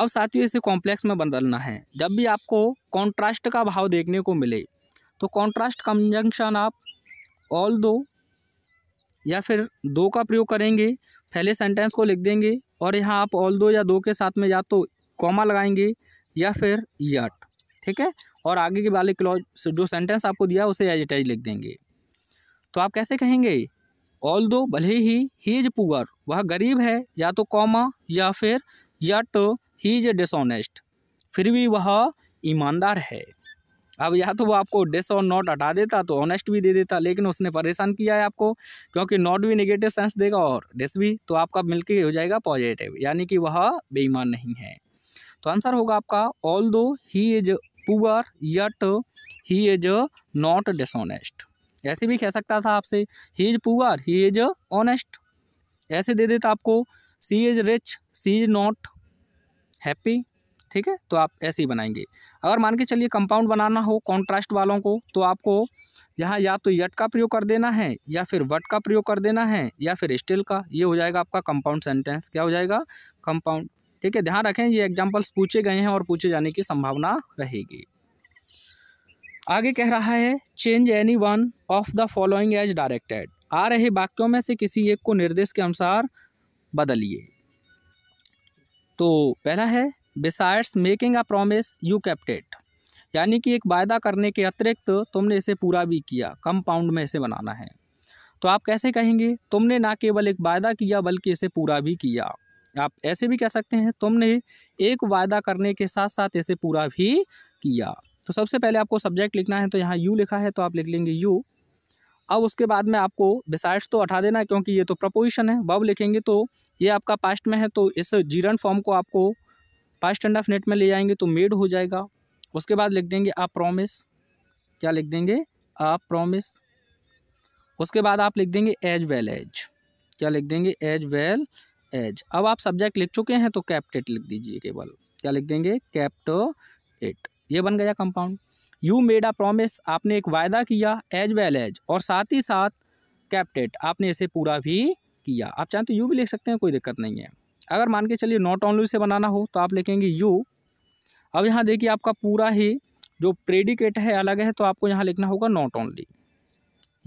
अब साथियों इसे कॉम्प्लेक्स में बदलना है जब भी आपको कॉन्ट्रास्ट का भाव देखने को मिले तो कॉन्ट्रास्ट कंजंक्शन आप ऑल दो या फिर दो का प्रयोग करेंगे पहले सेंटेंस को लिख देंगे और यहाँ आप ऑल दो या दो के साथ में या तो कॉमा लगाएंगे या फिर यट ठीक है और आगे के वाले क्लॉज जो सेंटेंस आपको दिया उसे एज लिख देंगे तो आप कैसे कहेंगे ऑल दो भले ही ही इज पुअर वह गरीब है या तो कॉमा या फिर yet he is a dishonest फिर भी वह ईमानदार है अब या तो वो आपको डिस और नॉट हटा देता तो ऑनेस्ट भी दे देता लेकिन उसने परेशान किया है आपको क्योंकि नॉट भी नेगेटिव सेंस देगा और डिस भी तो आपका मिलके हो जाएगा पॉजिटिव यानी कि वह बेईमान नहीं है तो आंसर होगा आपका although he is poor yet he is not dishonest ऐसे भी कह सकता था आपसे he is poor he is honest ऐसे दे देता आपको she is rich she is not happy ठीक है तो आप ऐसे ही बनाएंगे अगर मान के चलिए कंपाउंड बनाना हो कॉन्ट्रास्ट वालों को तो आपको यहाँ या तो यट का प्रयोग कर देना है या फिर वट का प्रयोग कर देना है या फिर स्टिल का ये हो जाएगा आपका कंपाउंड सेंटेंस क्या हो जाएगा कंपाउंड ठीक है ध्यान रखें ये एग्जाम्पल्स पूछे गए हैं और पूछे जाने की संभावना रहेगी आगे कह रहा है change any one of the following as directed आ रहे वाक्यों में से किसी एक को निर्देश के अनुसार बदलिए तो पहला है besides making a promise you kept it यानी कि एक वायदा करने के अतिरिक्त तुमने इसे पूरा भी किया कंपाउंड में इसे बनाना है तो आप कैसे कहेंगे तुमने ना केवल एक वायदा किया बल्कि इसे पूरा भी किया आप ऐसे भी कह सकते हैं तुमने एक वायदा करने के साथ साथ इसे पूरा भी किया तो सबसे पहले आपको सब्जेक्ट लिखना है तो यहाँ यू लिखा है तो आप लिख लेंगे यू अब उसके बाद में आपको बिसाइड्स तो हटा देना क्योंकि ये तो प्रपोजिशन है बब लिखेंगे तो ये आपका पास्ट में है तो इस जीरन फॉर्म को आपको पास्ट एंड नेट में ले जाएंगे तो मेड हो जाएगा उसके बाद लिख देंगे आप प्रोमिस क्या लिख देंगे आप प्रोमिस उसके बाद आप लिख देंगे एज वेल एज क्या लिख देंगे एज वेल एज अब आप सब्जेक्ट लिख चुके हैं तो कैप्टेट लिख दीजिए केवल क्या लिख देंगे कैप्ट एट ये बन गया compound you made a promise आपने एक वायदा किया एज वेल एज और साथ ही साथ कैप्टेट आपने इसे पूरा भी किया आप चाहें तो यू भी लिख सकते हैं कोई दिक्कत नहीं है अगर मान के चलिए नॉट ऑनली से बनाना हो तो आप लिखेंगे यू अब यहाँ देखिए आपका पूरा ही जो प्रेडिकेट है अलग है तो आपको यहाँ लिखना होगा not only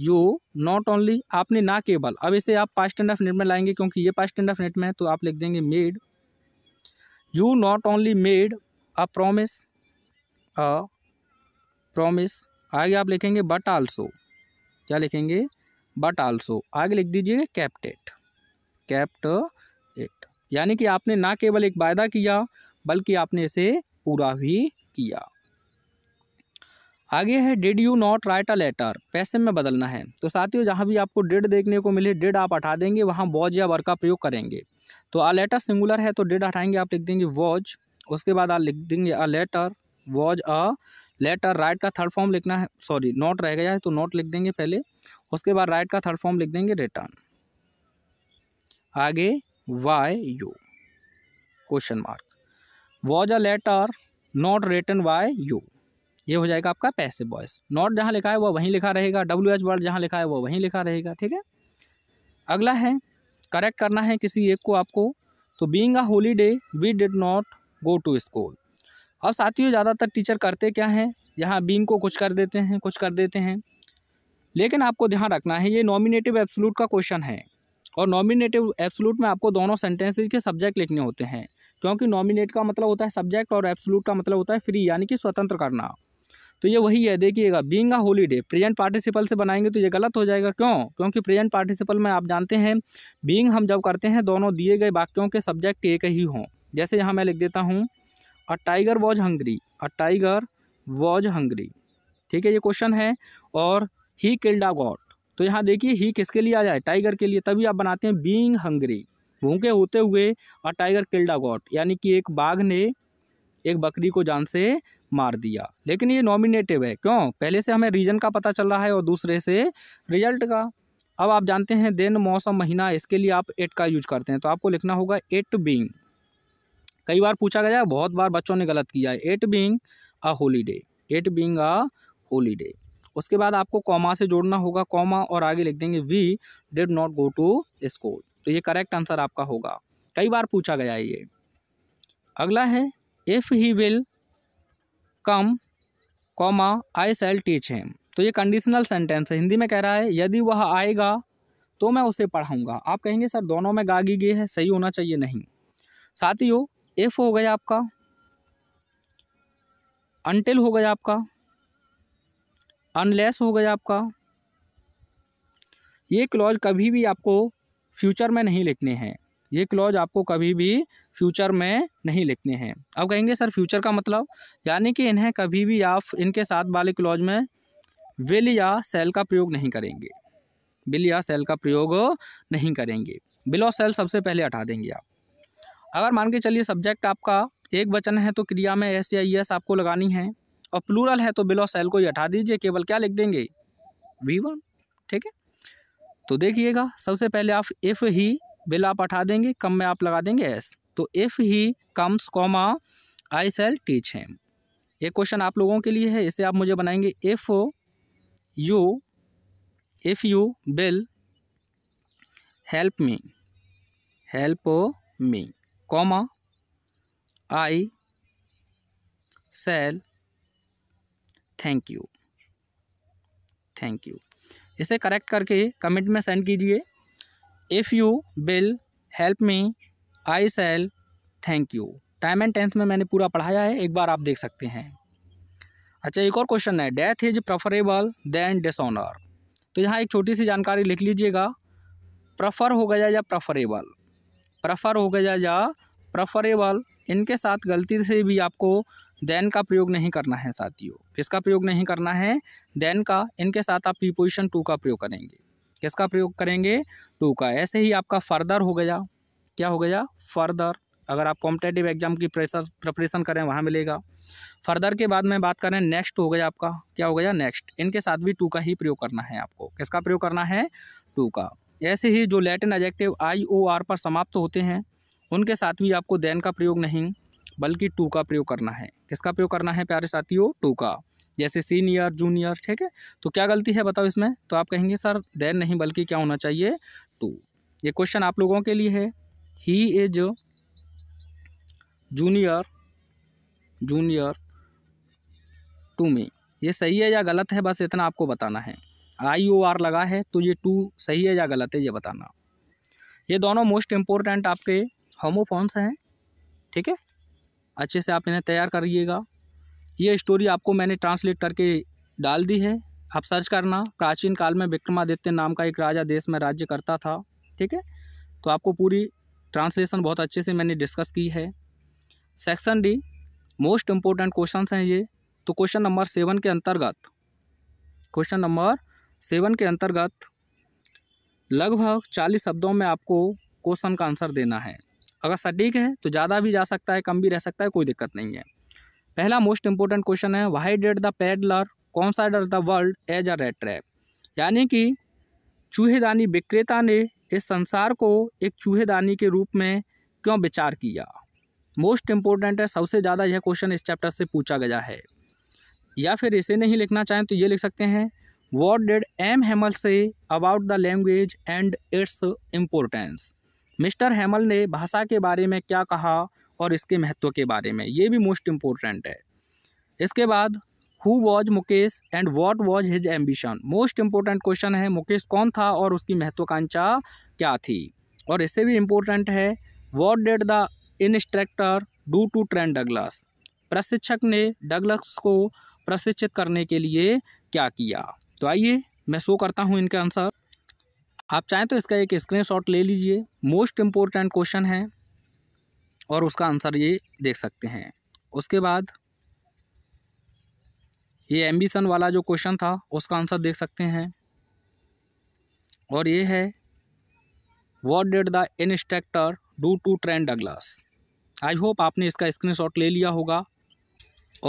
you not only आपने ना केवल अब इसे आप पास्ट एंड ऑफ नेट में लाएंगे क्योंकि ये पास्ट एंड ऑफ नेट में है तो आप लिख देंगे made you not only made a promise promise आगे आप लिखेंगे बट आल्सो क्या लिखेंगे बट आल्सो आगे लिख दीजिए कैप्टेट कैप्ट एट यानी कि आपने ना केवल एक वायदा किया बल्कि आपने इसे पूरा भी किया आगे है did you not write a letter पैसे में बदलना है तो साथियों जहाँ भी आपको डिड देखने को मिले डिड आप हटा देंगे वहाँ वॉज या वर का प्रयोग करेंगे तो अ लेटर सिंगुलर है तो डिड हटाएंगे आप लिख देंगे वॉज उसके बाद आप लिख देंगे a letter was a letter write का थर्ड फॉर्म लिखना है सॉरी नोट रह गया है तो नोट लिख देंगे पहले उसके बाद राइट का थर्ड फॉर्म लिख देंगे रिटर्न आगे why you question mark was a letter not written why you ये हो जाएगा आपका पैसे बॉयस नॉट जहाँ लिखा है वह वहीं लिखा रहेगा डब्ल्यू एच वर्ड जहाँ लिखा है वह वहीं लिखा रहेगा ठीक है अगला है करेक्ट करना है किसी एक को आपको तो being a day we did not go to school और साथियों ज़्यादातर टीचर करते क्या हैं यहाँ बींग को कुछ कर देते हैं कुछ कर देते हैं लेकिन आपको ध्यान रखना है ये नॉमिनेटिव एब्सलूट का क्वेश्चन है और नॉमिनेटिव एब्सलूट में आपको दोनों सेंटेंसेज के सब्जेक्ट लिखने होते हैं क्योंकि नॉमिनेट का मतलब होता है सब्जेक्ट और एब्सलूट का मतलब होता है फ्री यानी कि स्वतंत्र करना तो ये वही है देखिएगा being a holiday present participle से बनाएंगे तो ये गलत हो जाएगा क्यों क्योंकि प्रेजेंट पार्टिसिपल में आप जानते हैं बींग हम जब करते हैं दोनों दिए गए वाक्यों के सब्जेक्ट एक ही हों जैसे यहाँ मैं लिख देता हूँ a tiger was hungry a tiger was hungry ठीक है ये क्वेश्चन है और ही किल्ड अ गॉड तो यहाँ देखिए ही किसके लिए आ जाए टाइगर के लिए तभी आप बनाते हैं बींग हंग्री भूखे होते हुए a tiger killed a god यानी कि एक बाघ ने एक बकरी को जान से मार दिया लेकिन ये नॉमिनेटिव है क्यों पहले से हमें रीजन का पता चल रहा है और दूसरे से रिजल्ट का अब आप जानते हैं दिन मौसम महीना इसके लिए आप एट का यूज करते हैं तो आपको लिखना होगा एट बींग कई बार पूछा गया बहुत बार बच्चों ने गलत किया है it being a holiday it being a holiday उसके बाद आपको कॉमा से जोड़ना होगा कॉमा और आगे लिख देंगे we did not go to school तो ये करेक्ट आंसर आपका होगा कई बार पूछा गया है ये अगला है if he will come comma I shall teach him तो ये कंडीशनल सेंटेंस है हिंदी में कह रहा है यदि वह आएगा तो मैं उसे पढ़ाऊँगा आप कहेंगे सर दोनों में गागी गे है सही होना चाहिए नहीं साथियों एफ हो गया आपका अनटिल हो गया आपका अनलेस हो गया आपका ये क्लॉज कभी भी आपको फ्यूचर में नहीं लिखने हैं ये क्लॉज आपको कभी भी फ्यूचर में नहीं लिखने हैं अब कहेंगे सर फ्यूचर का मतलब यानी कि इन्हें कभी भी आप इनके साथ वाले क्लॉज में विल या सेल का प्रयोग नहीं करेंगे बिल या सेल का प्रयोग नहीं करेंगे बिल और सेल सबसे पहले हटा देंगे आप अगर मान के चलिए सब्जेक्ट आपका एक वचन है तो क्रिया में एस या एस e आपको लगानी है और प्लूरल है तो बिलो सेल को ही हटा दीजिए केवल क्या लिख देंगे वी वन ठीक है तो देखिएगा सबसे पहले आप इफ़ ही बिल आप हटा देंगे कम में आप लगा देंगे एस तो if he comes comma I shall teach him ये क्वेश्चन आप लोगों के लिए है इसे आप मुझे बनाएंगे if you if you will help me help me comma I shall thank you thank you इसे करेक्ट करके कमेंट में सेंड कीजिए if you will help me I shall thank you time and tenth में मैंने पूरा पढ़ाया है एक बार आप देख सकते हैं अच्छा एक और क्वेश्चन है death is preferable than dishonour तो यहाँ एक छोटी सी जानकारी लिख लीजिएगा प्रफर हो गया या प्रफरेबल प्रफर हो गया या प्रफरेबल इनके साथ गलती से भी आपको देन का प्रयोग नहीं करना है साथियों किसका प्रयोग नहीं करना है देन का इनके साथ आप प्रीपोजिशन टू का प्रयोग करेंगे किसका प्रयोग करेंगे टू का ऐसे ही आपका फर्दर हो गया क्या हो गया फर्दर अगर आप कॉम्पिटेटिव एग्जाम की प्रेशर प्रिपरेशन करें वहाँ मिलेगा फर्दर के बाद में बात करें नेक्स्ट हो गया आपका क्या हो गया नेक्स्ट इनके साथ भी टू का ही प्रयोग करना है आपको किसका प्रयोग करना है टू का ऐसे ही जो Latin adjective I O R पर समाप्त होते हैं उनके साथ भी आपको देन का प्रयोग नहीं बल्कि टू का प्रयोग करना है किसका प्रयोग करना है प्यारे साथियों टू का जैसे सीनियर जूनियर ठीक है तो क्या गलती है बताओ इसमें तो आप कहेंगे सर देन नहीं बल्कि क्या होना चाहिए टू ये क्वेश्चन आप लोगों के लिए है he is junior junior to में ये सही है या गलत है बस इतना आपको बताना है आई ओ आर लगा है तो ये टू सही है या गलत है ये बताना ये दोनों मोस्ट इम्पोर्टेंट आपके होमोफोन्स हैं ठीक है अच्छे से आप इन्हें तैयार करिएगा ये स्टोरी आपको मैंने ट्रांसलेट करके डाल दी है आप सर्च करना प्राचीन काल में विक्रमादित्य नाम का एक राजा देश में राज्य करता था ठीक है तो आपको पूरी ट्रांसलेशन बहुत अच्छे से मैंने डिस्कस की है section D most important question हैं ये तो क्वेश्चन नंबर सेवन के अंतर्गत क्वेश्चन नंबर सेवन के अंतर्गत लगभग चालीस शब्दों में आपको क्वेश्चन का आंसर देना है अगर सटीक है तो ज़्यादा भी जा सकता है कम भी रह सकता है कोई दिक्कत नहीं है पहला मोस्ट इंपॉर्टेंट क्वेश्चन है why did the peddler consider the world as a rat trap यानी कि चूहेदानी विक्रेता ने इस संसार को एक चूहेदानी के रूप में क्यों विचार किया मोस्ट इम्पोर्टेंट है सबसे ज़्यादा यह क्वेश्चन इस चैप्टर से पूछा गया है या फिर इसे नहीं लिखना चाहें तो ये लिख सकते हैं what dead M Hamel say about the language and its importance mister Hamel ने भाषा के बारे में क्या कहा और इसके महत्व के बारे में ये भी मोस्ट इम्पोर्टेंट है इसके बाद who was Mukesh and what was his ambition most important question है मुकेश कौन था और उसकी महत्वाकांक्षा क्या थी और इससे भी इम्पोर्टेंट है what did the instructor do to train Douglas प्रशिक्षक ने डगलस को प्रशिक्षित करने के लिए क्या किया तो आइए मैं शो करता हूँ इनका आंसर आप चाहें तो इसका एक स्क्रीनशॉट ले लीजिए मोस्ट इम्पोर्टेंट क्वेश्चन है और उसका आंसर ये देख सकते हैं उसके बाद ये एम्बिशन वाला जो क्वेश्चन था उसका आंसर देख सकते हैं और ये है what did the instructor do to train Douglas I hope आपने इसका स्क्रीनशॉट ले लिया होगा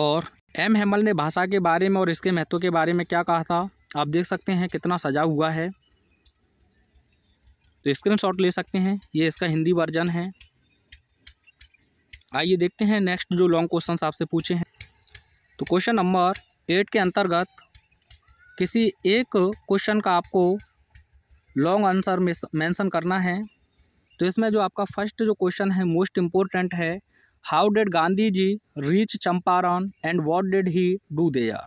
और एम हेमल ने भाषा के बारे में और इसके महत्व के बारे में क्या कहा था आप देख सकते हैं कितना सजा हुआ है तो शॉट ले सकते हैं ये इसका हिंदी वर्जन है आइए देखते हैं नेक्स्ट जो लॉन्ग क्वेश्चन आपसे पूछे हैं तो क्वेश्चन नंबर एट के अंतर्गत किसी एक क्वेश्चन का आपको लॉन्ग आंसर मेंशन करना है तो इसमें जो आपका फर्स्ट जो क्वेश्चन है मोस्ट इम्पोर्टेंट है how did Gandhi ji reach Champaran and what did he do there आर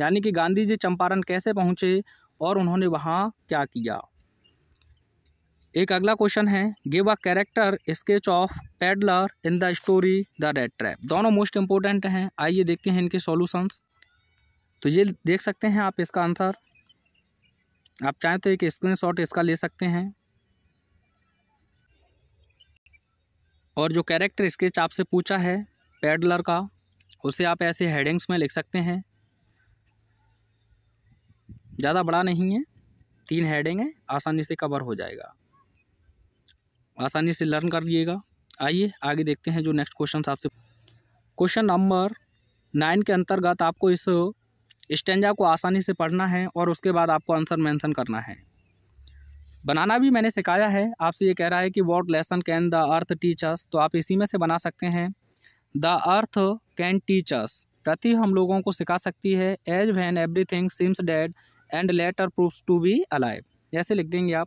यानी कि गांधी जी चंपारण कैसे पहुँचे और उन्होंने वहाँ क्या किया एक अगला क्वेश्चन है give a character sketch of peddler in the story the rat trap दोनों मोस्ट इंपॉर्टेंट हैं आइए देखते हैं इनके सॉल्यूशंस तो ये देख सकते हैं आप इसका आंसर आप चाहें तो एक स्क्रीनशॉट इसका ले सकते हैं और जो कैरेक्टर स्केच आपसे पूछा है पेडलर का उसे आप ऐसे हेडिंग्स में लिख सकते हैं ज़्यादा बड़ा नहीं है तीन हेडिंग है आसानी से कवर हो जाएगा आसानी से लर्न कर लीजिएगा आइए आगे देखते हैं जो नेक्स्ट क्वेश्चन आपसे क्वेश्चन नंबर नाइन के अंतर्गत आपको इस स्टेंजा को आसानी से पढ़ना है और उसके बाद आपको आंसर मेंशन करना है बनाना भी मैंने सिखाया है आपसे ये कह रहा है कि what lesson can the earth teach us तो आप इसी में से बना सकते हैं द अर्थ कैन टीचर्स प्रति हम लोगों को सिखा सकती है as when everything seems dead and later proves to be alive ऐसे लिख देंगे आप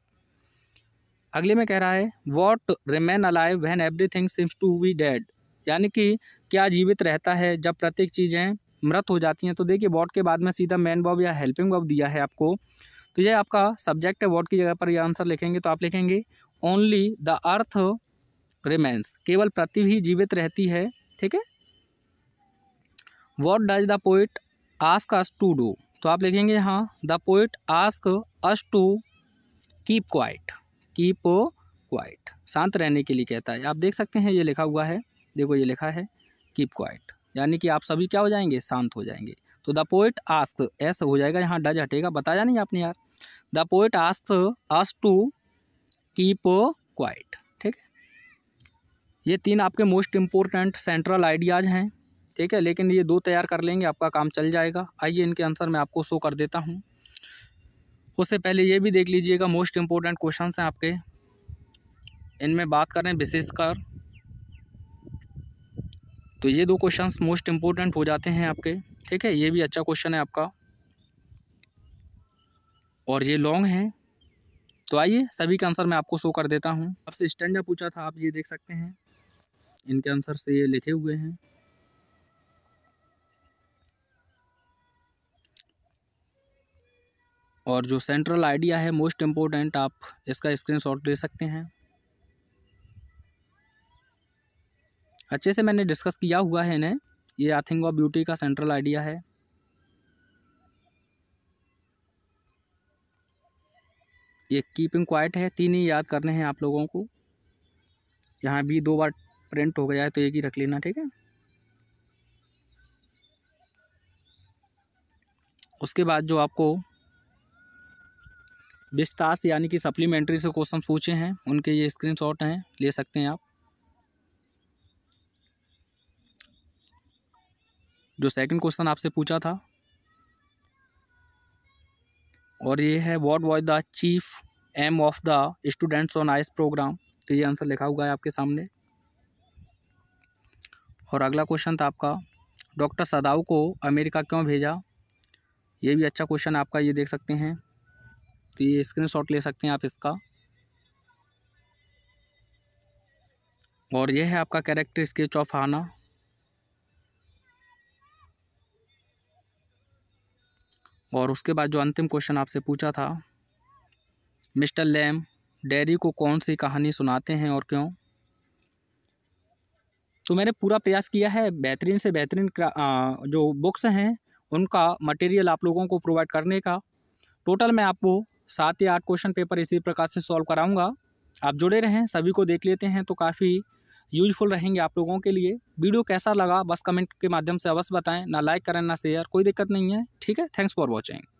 अगले में कह रहा है what remains alive when everything seems to be dead यानी कि क्या जीवित रहता है जब प्रत्येक चीज़ें मृत हो जाती हैं तो देखिए वॉट के बाद में सीधा मैन बॉब या हेल्पिंग बॉब दिया है आपको तो ये आपका सब्जेक्ट है वॉट की जगह पर यह आंसर लिखेंगे तो आप लिखेंगे ओनली द अर्थ रिमेन्स केवल पृथ्वी ही जीवित रहती है ठीक है what does the poet ask us to do तो आप लिखेंगे यहाँ the poet ask us to keep quiet keep quiet शांत रहने के लिए कहता है आप देख सकते हैं ये लिखा हुआ है देखो ये लिखा है कीप क्वाइट यानी कि आप सभी क्या हो जाएंगे शांत हो जाएंगे तो द पोइट आस्क एस हो जाएगा यहाँ डज हटेगा बताया नहीं आपने यार the poet ask us to keep quiet ठीक है ये तीन आपके मोस्ट इम्पोर्टेंट सेंट्रल आइडियाज़ हैं ठीक है लेकिन ये दो तैयार कर लेंगे आपका काम चल जाएगा आइए इनके आंसर मैं आपको शो कर देता हूँ उससे पहले ये भी देख लीजिएगा मोस्ट इम्पोर्टेंट क्वेश्चन हैं आपके इनमें बात करें विशेषकर तो ये दो क्वेश्चन मोस्ट इम्पोर्टेंट हो जाते हैं आपके ठीक है ये भी अच्छा क्वेश्चन है आपका और ये लॉन्ग है तो आइए सभी के आंसर मैं आपको शो कर देता हूँ आपसे स्टैंड पूछा था आप ये देख सकते हैं इनके आंसर से ये लिखे हुए हैं और जो सेंट्रल आइडिया है मोस्ट इम्पोर्टेंट आप इसका स्क्रीनशॉट ले सकते हैं अच्छे से मैंने डिस्कस किया हुआ है इन्हें ये आई थिंक ऑफ ब्यूटी का सेंट्रल आइडिया है ये कीपिंग क्वाइट है तीन ही याद करने हैं आप लोगों को यहाँ भी दो बार प्रिंट हो गया है तो एक ही रख लेना ठीक है उसके बाद जो आपको विस्तार से यानी कि सप्लीमेंट्री से क्वेश्चन पूछे हैं उनके ये स्क्रीनशॉट हैं ले सकते हैं आप जो सेकंड क्वेश्चन आपसे पूछा था और ये है what was the chief aim of the students on ice programme तो ये आंसर लिखा हुआ है आपके सामने और अगला क्वेश्चन था आपका डॉक्टर सदाऊ को अमेरिका क्यों भेजा ये भी अच्छा क्वेश्चन आपका ये देख सकते हैं तो ये स्क्रीनशॉट ले सकते हैं आप इसका और यह है आपका कैरेक्टर स्केच ऑफ आना और उसके बाद जो अंतिम क्वेश्चन आपसे पूछा था मिस्टर लैम डेरी को कौन सी कहानी सुनाते हैं और क्यों तो मैंने पूरा प्रयास किया है बेहतरीन से बेहतरीन जो बुक्स हैं उनका मटेरियल आप लोगों को प्रोवाइड करने का टोटल मैं आपको सात या आठ क्वेश्चन पेपर इसी प्रकार से सॉल्व कराऊंगा आप जुड़े रहें सभी को देख लेते हैं तो काफ़ी यूजफुल रहेंगे आप लोगों के लिए वीडियो कैसा लगा बस कमेंट के माध्यम से अवश्य बताएं ना लाइक करें ना शेयर कोई दिक्कत नहीं है ठीक है थैंक्स फॉर वॉचिंग